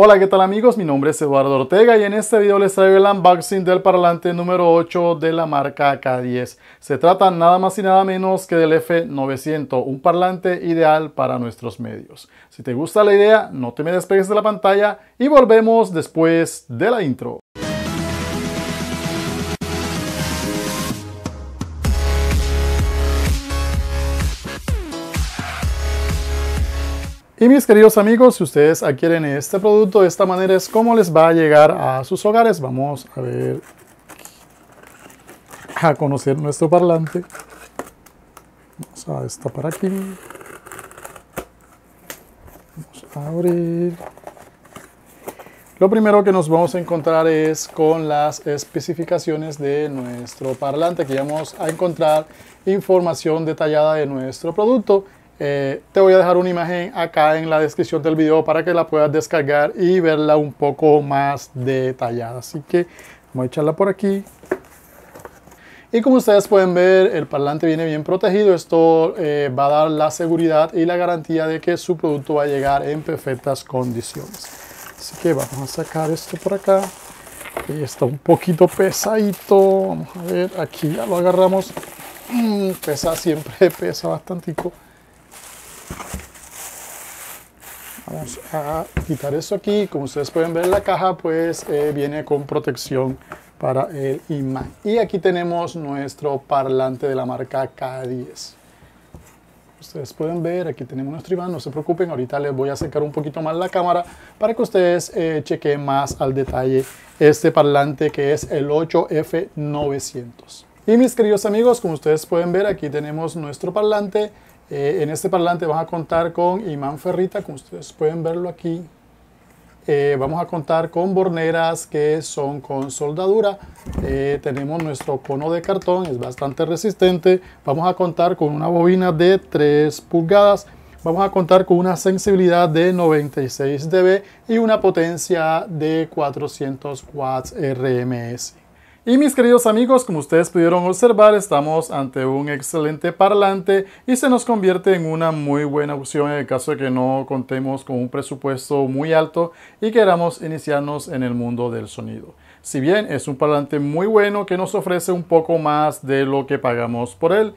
Hola, ¿qué tal amigos? Mi nombre es Eduardo Ortega y en este video les traigo el unboxing del parlante número 8 de la marca K10. Se trata nada más y nada menos que del F900, un parlante ideal para nuestros medios. Si te gusta la idea, no te me despegues de la pantalla y volvemos después de la intro. Y mis queridos amigos, si ustedes adquieren este producto de esta manera es como les va a llegar a sus hogares. Vamos a ver a conocer nuestro parlante. Vamos a destapar aquí. Vamos a abrir. Lo primero que nos vamos a encontrar es con las especificaciones de nuestro parlante. Aquí vamos a encontrar información detallada de nuestro producto eh, te voy a dejar una imagen acá en la descripción del video para que la puedas descargar y verla un poco más detallada. Así que vamos a echarla por aquí. Y como ustedes pueden ver, el parlante viene bien protegido. Esto eh, va a dar la seguridad y la garantía de que su producto va a llegar en perfectas condiciones. Así que vamos a sacar esto por acá. Y está un poquito pesadito. Vamos a ver, aquí ya lo agarramos. Mm, pesa siempre, pesa bastante. a quitar eso aquí. Como ustedes pueden ver la caja, pues eh, viene con protección para el imán. Y aquí tenemos nuestro parlante de la marca K10. Ustedes pueden ver, aquí tenemos nuestro imán. No se preocupen, ahorita les voy a acercar un poquito más la cámara para que ustedes eh, chequen más al detalle este parlante que es el 8F900. Y mis queridos amigos, como ustedes pueden ver, aquí tenemos nuestro parlante eh, en este parlante vamos a contar con imán ferrita, como ustedes pueden verlo aquí. Eh, vamos a contar con borneras que son con soldadura. Eh, tenemos nuestro cono de cartón, es bastante resistente. Vamos a contar con una bobina de 3 pulgadas. Vamos a contar con una sensibilidad de 96 dB y una potencia de 400 watts RMS. Y mis queridos amigos, como ustedes pudieron observar, estamos ante un excelente parlante y se nos convierte en una muy buena opción en el caso de que no contemos con un presupuesto muy alto y queramos iniciarnos en el mundo del sonido. Si bien es un parlante muy bueno que nos ofrece un poco más de lo que pagamos por él,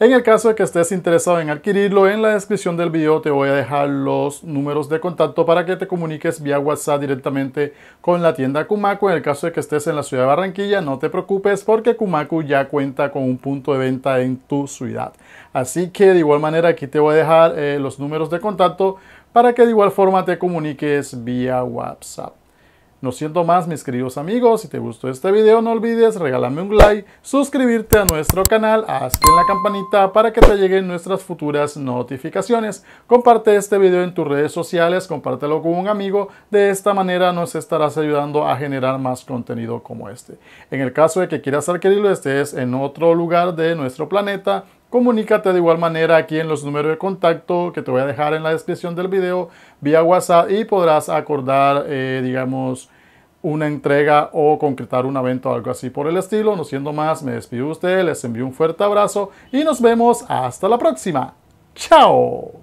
en el caso de que estés interesado en adquirirlo, en la descripción del video te voy a dejar los números de contacto para que te comuniques vía WhatsApp directamente con la tienda Kumaku. En el caso de que estés en la ciudad de Barranquilla, no te preocupes porque Kumaku ya cuenta con un punto de venta en tu ciudad. Así que de igual manera aquí te voy a dejar eh, los números de contacto para que de igual forma te comuniques vía WhatsApp. No siento más mis queridos amigos, si te gustó este video no olvides regálame un like, suscribirte a nuestro canal, haz en la campanita para que te lleguen nuestras futuras notificaciones. Comparte este video en tus redes sociales, compártelo con un amigo, de esta manera nos estarás ayudando a generar más contenido como este. En el caso de que quieras adquirirlo, estés en otro lugar de nuestro planeta, Comunícate de igual manera aquí en los números de contacto que te voy a dejar en la descripción del video vía WhatsApp y podrás acordar, eh, digamos, una entrega o concretar un evento o algo así por el estilo. No siendo más, me despido de ustedes, les envío un fuerte abrazo y nos vemos hasta la próxima. ¡Chao!